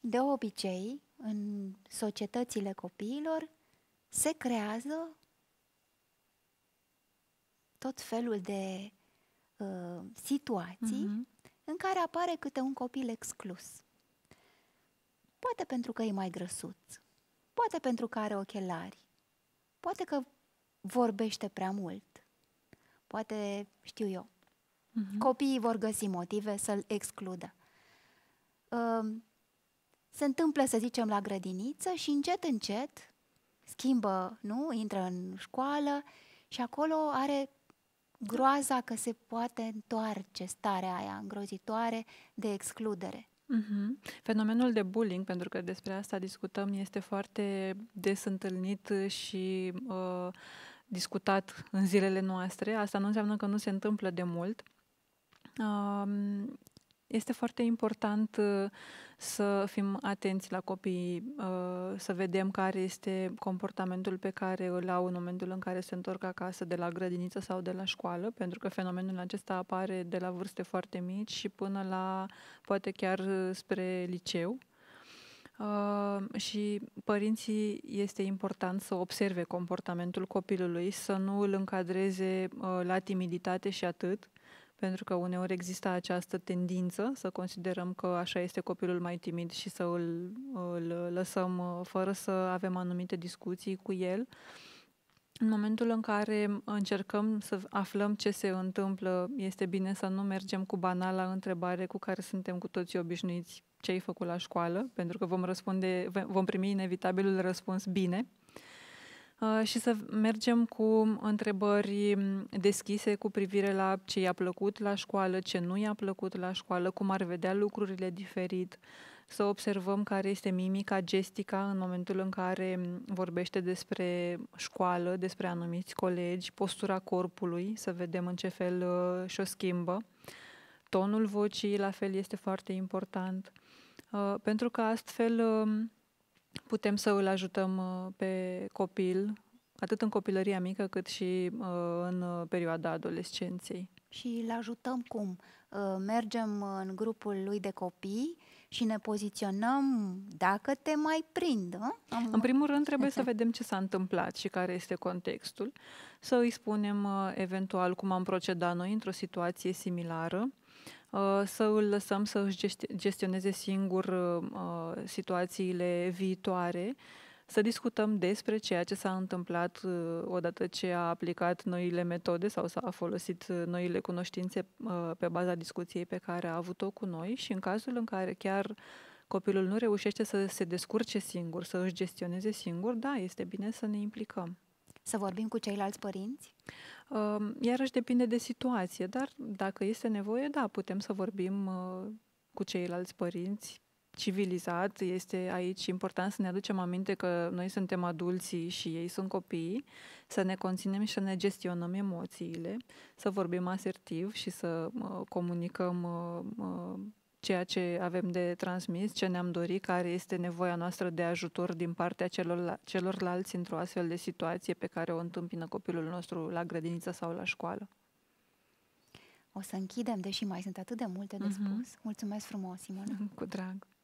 de obicei, în societățile copiilor, se creează tot felul de uh, situații uh-huh. în care apare câte un copil exclus. Poate pentru că e mai grăsuț, poate pentru că are ochelari, poate că vorbește prea mult, poate știu eu. Uh-huh. Copiii vor găsi motive să-l excludă. Uh, se întâmplă, să zicem, la grădiniță și încet, încet schimbă, nu? Intră în școală și acolo are groaza că se poate întoarce starea aia îngrozitoare de excludere. Mm-hmm. Fenomenul de bullying, pentru că despre asta discutăm, este foarte des întâlnit și uh, discutat în zilele noastre. Asta nu înseamnă că nu se întâmplă de mult. Uh, este foarte important uh, să fim atenți la copii, uh, să vedem care este comportamentul pe care îl au în momentul în care se întorc acasă de la grădiniță sau de la școală, pentru că fenomenul acesta apare de la vârste foarte mici și până la poate chiar uh, spre liceu. Uh, și părinții este important să observe comportamentul copilului, să nu îl încadreze uh, la timiditate și atât, pentru că uneori există această tendință să considerăm că așa este copilul mai timid și să îl, îl lăsăm uh, fără să avem anumite discuții cu el. În momentul în care încercăm să aflăm ce se întâmplă, este bine să nu mergem cu banala întrebare cu care suntem cu toții obișnuiți ce ai făcut la școală, pentru că vom răspunde, vom primi inevitabilul răspuns bine, Uh, și să mergem cu întrebări mm, deschise cu privire la ce i-a plăcut la școală, ce nu i-a plăcut la școală, cum ar vedea lucrurile diferit, să observăm care este mimica, gestica în momentul în care mm, vorbește despre școală, despre anumiți colegi, postura corpului, să vedem în ce fel uh, și-o schimbă. Tonul vocii, la fel, este foarte important, uh, pentru că astfel mm, putem să îl ajutăm uh, pe copil, atât în copilăria mică, cât și uh, în uh, perioada adolescenței. Și îl ajutăm cum? Mergem în grupul lui de copii și ne poziționăm dacă te mai prind. Am... În primul rând trebuie să exact. vedem ce s-a întâmplat și care este contextul, să îi spunem eventual cum am procedat noi într-o situație similară, Uh, să îl lăsăm să își gestioneze singur uh, uh, situațiile viitoare, să discutăm despre ceea ce s-a întâmplat odată ce a aplicat noile metode sau s-a folosit noile cunoștințe pe baza discuției pe care a avut-o cu noi și în cazul în care chiar copilul nu reușește să se descurce singur, să își gestioneze singur, da, este bine să ne implicăm. Să vorbim cu ceilalți părinți? Iarăși depinde de situație, dar dacă este nevoie, da, putem să vorbim uh, cu ceilalți părinți civilizat. Este aici important să ne aducem aminte că noi suntem adulții și ei sunt copii să ne conținem și să ne gestionăm emoțiile, să vorbim asertiv și să uh, comunicăm uh, ceea ce avem de transmis, ce ne-am dorit, care este nevoia noastră de ajutor din partea celor, celorlalți într-o astfel de situație pe care o întâmpină copilul nostru la grădiniță sau la școală. O să închidem, deși mai sunt atât de multe de mhm. spus. Mm-hmm. Mulțumesc frumos, Simona. Cu drag.